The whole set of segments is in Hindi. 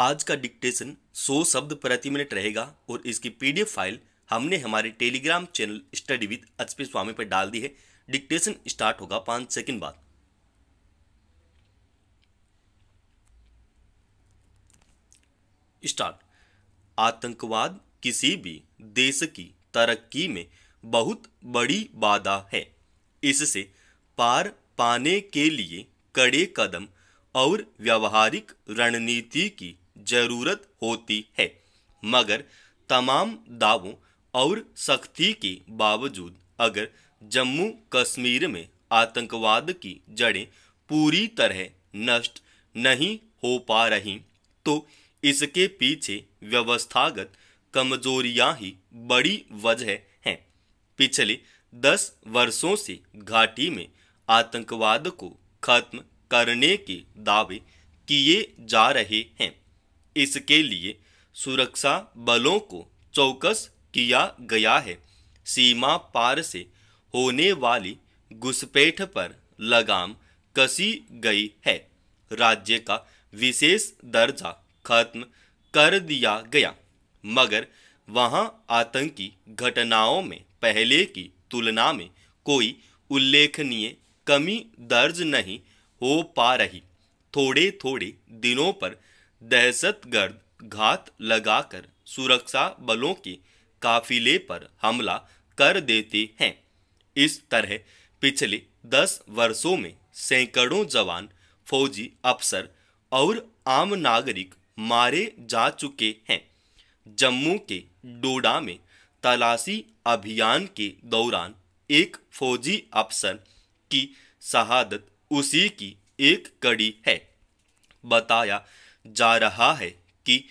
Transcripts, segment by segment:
आज का डिक्टेशन 100 शब्द प्रति मिनट रहेगा और इसकी पीडीएफ फाइल हमने हमारे टेलीग्राम चैनल स्टडी विद अचपे स्वामी पर डाल दी है डिक्टेशन स्टार्ट होगा पांच सेकंड बाद स्टार्ट आतंकवाद किसी भी देश की तरक्की में बहुत बड़ी बाधा है इससे पार पाने के लिए कड़े कदम और व्यावहारिक रणनीति की जरूरत होती है मगर तमाम दावों और सख्ती के बावजूद अगर जम्मू कश्मीर में आतंकवाद की जड़ें पूरी तरह नष्ट नहीं हो पा रही तो इसके पीछे व्यवस्थागत कमजोरियां ही बड़ी वजह हैं पिछले दस वर्षों से घाटी में आतंकवाद को खत्म करने के दावे किए जा रहे हैं इसके लिए सुरक्षा बलों को चौकस किया गया है सीमा पार से होने वाली घुसपैठ पर लगाम कसी गई है राज्य का विशेष दर्जा खत्म कर दिया गया मगर वहां आतंकी घटनाओं में पहले की तुलना में कोई उल्लेखनीय कमी दर्ज नहीं हो पा रही थोड़े थोड़े दिनों पर दहशतगर्द घात लगाकर सुरक्षा बलों के काफिले पर हमला कर देते हैं इस तरह पिछले दस वर्षों में सैकड़ों जवान फौजी अफसर और आम नागरिक मारे जा चुके हैं जम्मू के डोडा में तलाशी अभियान के दौरान एक फौजी अफसर की शहादत उसी की एक कड़ी है बताया जा रहा है कि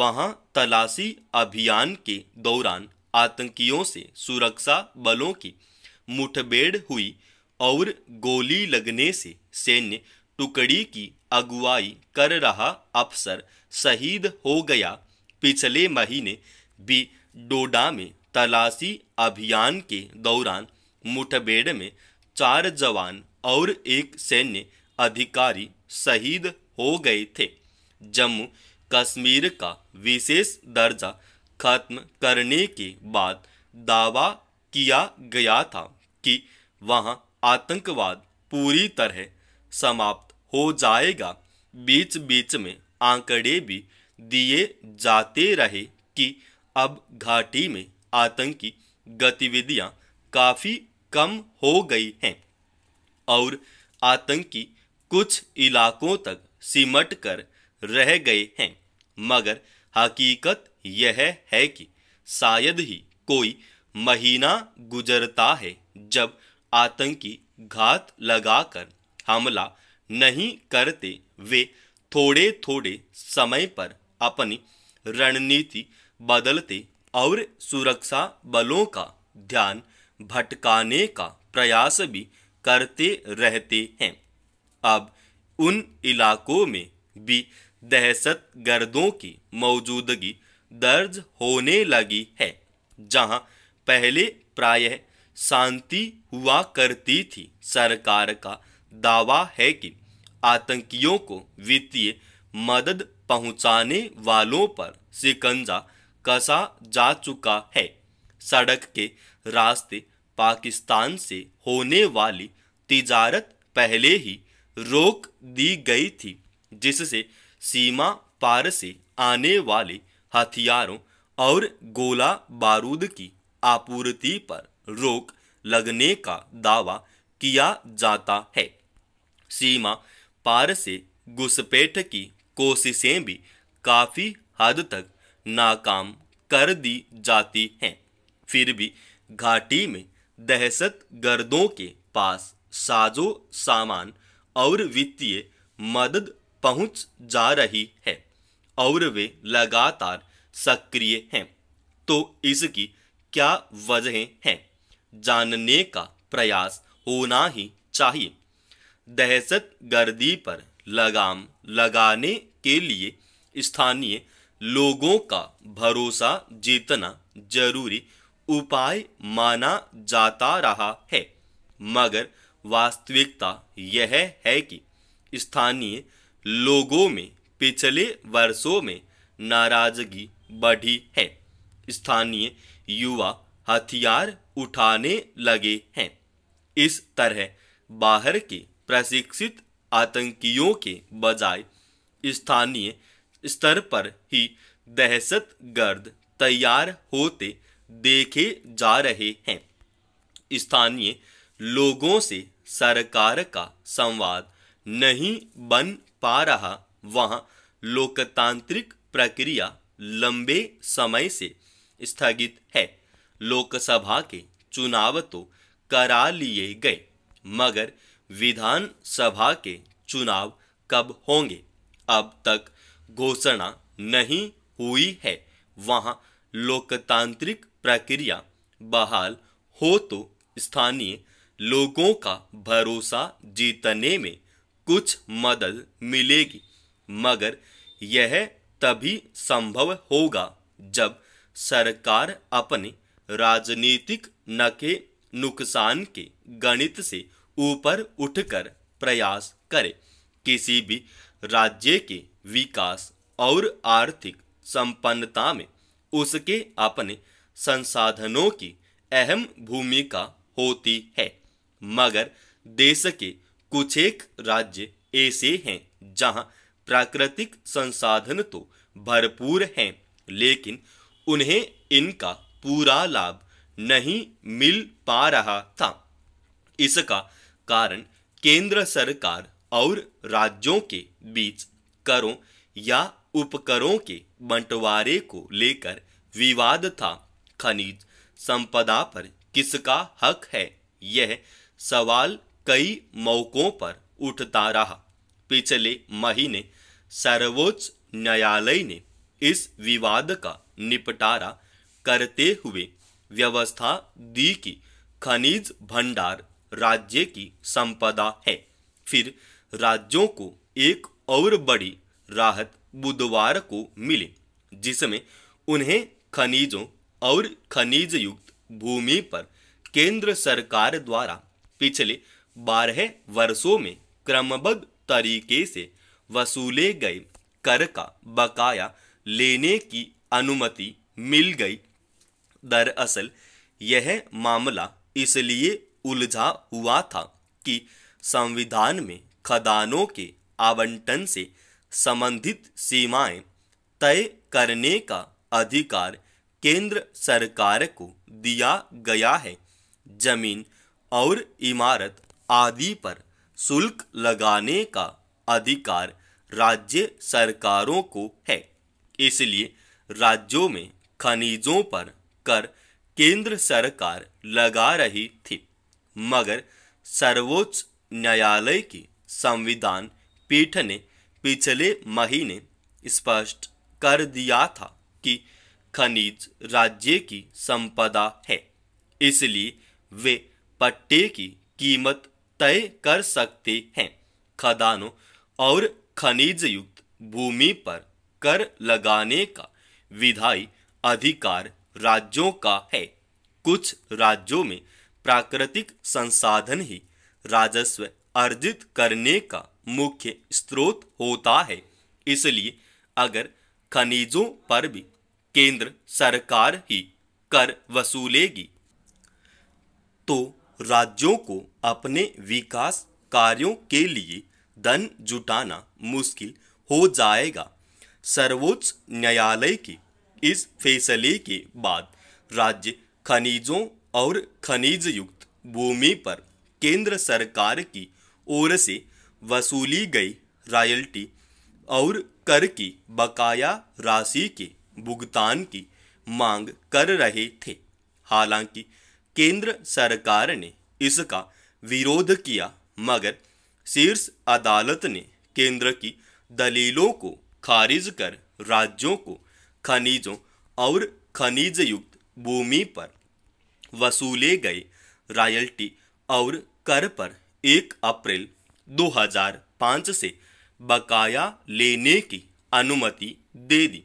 वहां तलाशी अभियान के दौरान आतंकियों से सुरक्षा बलों की मुठभेड़ हुई और गोली लगने से सैन्य टुकड़ी की अगुवाई कर रहा अफसर शहीद हो गया पिछले महीने भी डोडा में तलाशी अभियान के दौरान मुठभेड़ में चार जवान और एक सैन्य अधिकारी शहीद हो गए थे जम्मू कश्मीर का विशेष दर्जा खत्म करने के बाद दावा किया गया था कि वहां आतंकवाद पूरी तरह समाप्त हो जाएगा बीच बीच में आंकड़े भी दिए जाते रहे कि अब घाटी में आतंकी गतिविधियां काफ़ी कम हो गई हैं और आतंकी कुछ इलाकों तक सिमट कर रह गए हैं मगर हकीकत यह है कि शायद ही कोई महीना गुजरता है जब आतंकी घात लगाकर हमला नहीं करते वे थोड़े थोड़े समय पर अपनी रणनीति बदलते और सुरक्षा बलों का ध्यान भटकाने का प्रयास भी करते रहते हैं अब उन इलाकों में भी दहशत गर्दों की मौजूदगी दर्ज होने लगी है जहां पहले प्रायः शांति हुआ करती थी सरकार का दावा है कि आतंकियों को वित्तीय मदद पहुंचाने वालों पर शिकंजा कसा जा चुका है सड़क के रास्ते पाकिस्तान से होने वाली तिजारत पहले ही रोक दी गई थी जिससे सीमा पार से आने वाले हथियारों और गोला बारूद की आपूर्ति पर रोक लगने का दावा किया जाता है सीमा पार से घुसपैठ की कोशिशें भी काफ़ी हद तक नाकाम कर दी जाती हैं फिर भी घाटी में दहशत गर्दों के पास साजो सामान और वित्तीय मदद पहुंच जा रही है और वे लगातार सक्रिय हैं तो इसकी क्या वजह हैं जानने का प्रयास होना ही चाहिए दहशत गर्दी पर लगाम लगाने के लिए स्थानीय लोगों का भरोसा जीतना जरूरी उपाय माना जाता रहा है मगर वास्तविकता यह है कि स्थानीय लोगों में पिछले वर्षों में नाराजगी बढ़ी है स्थानीय युवा हथियार उठाने लगे हैं इस तरह बाहर के प्रशिक्षित आतंकियों के बजाय स्थानीय स्तर पर ही दहशत गर्द तैयार होते देखे जा रहे हैं स्थानीय लोगों से सरकार का संवाद नहीं बन पा रहा वहां लोकतांत्रिक प्रक्रिया लंबे समय से स्थगित है लोकसभा के चुनाव तो करा लिए गए मगर विधानसभा के चुनाव कब होंगे अब तक घोषणा नहीं हुई है वहां लोकतांत्रिक प्रक्रिया बहाल हो तो स्थानीय लोगों का भरोसा जीतने में कुछ मदद मिलेगी मगर यह तभी संभव होगा जब सरकार अपने राजनीतिक नके नुकसान के गणित से ऊपर उठकर प्रयास करे किसी भी राज्य के विकास और आर्थिक संपन्नता में उसके अपने संसाधनों की अहम भूमिका होती है मगर देश के कुछ एक राज्य ऐसे हैं जहां प्राकृतिक संसाधन तो भरपूर हैं लेकिन उन्हें इनका पूरा लाभ नहीं मिल पा रहा था इसका कारण केंद्र सरकार और राज्यों के बीच करों या उपकरों के बंटवारे को लेकर विवाद था खनिज संपदा पर किसका हक है यह सवाल कई मौकों पर उठता रहा पिछले महीने सर्वोच्च न्यायालय ने इस विवाद का निपटारा करते हुए व्यवस्था दी कि खनिज भंडार राज्य की संपदा है फिर राज्यों को एक और बड़ी राहत बुधवार को मिली जिसमें उन्हें खनिजों और खनिज युक्त भूमि पर केंद्र सरकार द्वारा पिछले बारह वर्षों में क्रमबद्ध तरीके से वसूले गए कर का बकाया लेने की अनुमति मिल गई दरअसल यह मामला इसलिए उलझा हुआ था कि संविधान में खदानों के आवंटन से संबंधित सीमाएं तय करने का अधिकार केंद्र सरकार को दिया गया है जमीन और इमारत आदि पर शुल्क लगाने का अधिकार राज्य सरकारों को है इसलिए राज्यों में खनिजों पर कर केंद्र सरकार लगा रही थी मगर सर्वोच्च न्यायालय की संविधान पीठ ने पिछले महीने स्पष्ट कर दिया था कि खनिज राज्य की संपदा है इसलिए वे पट्टे की कीमत तय कर सकते हैं खदानों और खनिज युक्त भूमि पर कर लगाने का विधायी अधिकार राज्यों का है कुछ राज्यों में प्राकृतिक संसाधन ही राजस्व अर्जित करने का मुख्य स्रोत होता है इसलिए अगर खनिजों पर भी केंद्र सरकार ही कर वसूलेगी तो राज्यों को अपने विकास कार्यों के लिए धन जुटाना मुश्किल हो जाएगा सर्वोच्च न्यायालय के इस फैसले के बाद राज्य खनिजों और खनिज युक्त भूमि पर केंद्र सरकार की ओर से वसूली गई रॉयल्टी और कर की बकाया राशि के भुगतान की मांग कर रहे थे हालांकि केंद्र सरकार ने इसका विरोध किया मगर शीर्ष अदालत ने केंद्र की दलीलों को खारिज कर राज्यों को खनिजों और खनिज युक्त भूमि पर वसूले गए रॉयल्टी और कर पर 1 अप्रैल 2005 से बकाया लेने की अनुमति दे दी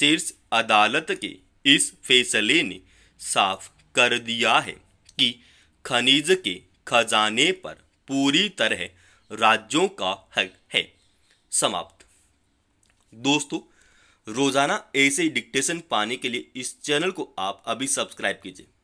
शीर्ष अदालत के इस फैसले ने साफ कर दिया है कि खनिज के खजाने पर पूरी तरह राज्यों का हक है समाप्त दोस्तों रोजाना ऐसे डिक्टेशन पाने के लिए इस चैनल को आप अभी सब्सक्राइब कीजिए